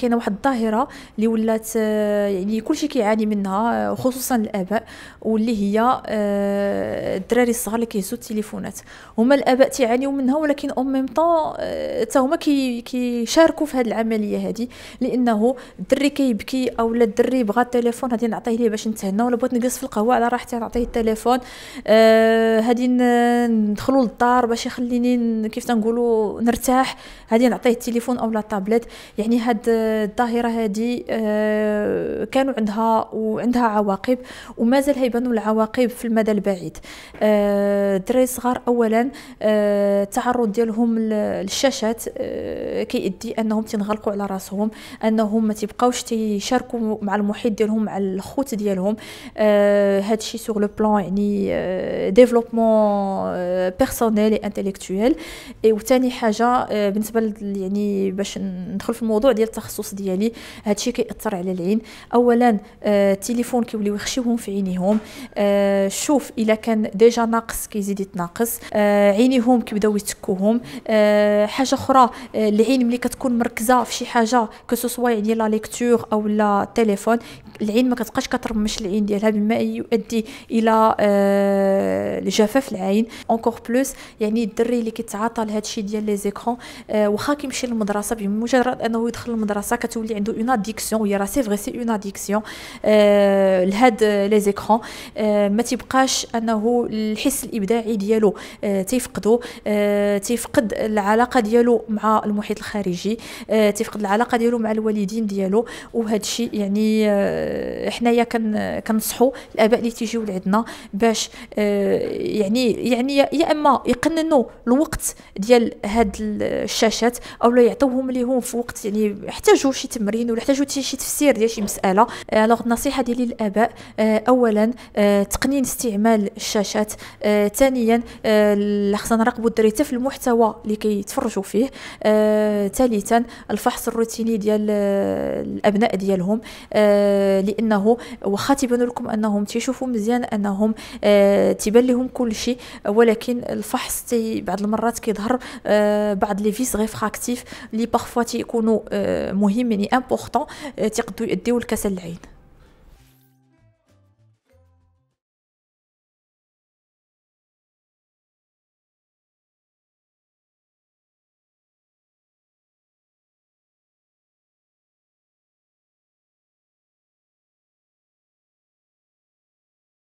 كاينه واحد الظاهره اللي ولات يعني كلشي كيعاني منها آه، خصوصا الاباء واللي هي آه، الدراري الصغار اللي كيهزوا التليفونات هما الاباء تيعانيو منها ولكن اون ميم طون حتى هما كيشاركوا في هذه العمليه هذه لانه الدري كيبكي او لا الدري بغى التليفون غادي نعطيه ليه باش نتهنى ولا بغيت نجلس في القهوه على راحتي نعطيه التليفون غادي ندخلوا للدار باش يخليني كيف تنقولوا نرتاح غادي نعطيه التليفون او لا تابلت يعني هاد الظاهره هذه آه، كانوا عندها وعندها عواقب ومازال هيبانوا العواقب في المدى البعيد الدراري آه، الصغار اولا آه، التعرض ديالهم للشاشات كيؤدي انهم تنغلقوا على راسهم انهم ما تيبقاوش تيشاركوا مع المحيط ديالهم مع الخوت ديالهم هذا الشيء سوغ لو بلان يعني ديفلوبمون بيرسونيل انتيليكتويل وثاني حاجه بالنسبه يعني باش ندخل في الموضوع ديال التخصص التخصص ديالي هادشي كيأثر على العين اولا آه، التليفون كيوليو يخشيوهم في عينيهم آه، شوف الا كان ديجا ناقص كيزيد يتناقص آه، عينيهم كيبداو يتكوهم حاجه اخرى العين ملي كتكون مركزه في شي حاجه كسوسوا يعني لا ليكتور او لا التليفون العين ما كتبقاش كترمش العين ديالها بما يؤدي الى الجفاف العين اونكور بلوس يعني الدري اللي كيتعاطى لهادشي ديال لي زيكرون واخا كيمشي للمدرسه بمجرد انه يدخل المدرسه راسها كتولي عنده اون اديكسيون وهي راه سي فغي سي اون اديكسيون لهاد لي زيكرون آه ما تيبقاش انه الحس الابداعي ديالو تيفقدو تيفقد العلاقه ديالو مع المحيط الخارجي تيفقد العلاقه ديالو مع الوالدين ديالو وهذا الشيء يعني حنايا كنصحوا الاباء اللي تيجيو لعندنا باش يعني يعني يا اما يقننوا الوقت ديال هاد الشاشات او لا يعطوهم ليهم في وقت يعني حتى احتاجوا شي تمرين ولا احتاجوا شي تفسير ديال شي مساله الوغ آه، النصيحه ديالي للاباء آه، اولا آه، تقنين استعمال الشاشات ثانيا خصنا نراقبوا الدراري في المحتوى اللي كيتفرجوا فيه ثالثا الفحص الروتيني ديال الابناء ديالهم لانه واخا تيبان لكم انهم تيشوفوا مزيان انهم تيبان لهم كل شيء ولكن الفحص تي بعض المرات كيظهر بعض لي فيس غير فراكتيف لي باغفوا تيكونوا مهم مهم يعني امبورطون آه، تيقدو يديو لكسل العين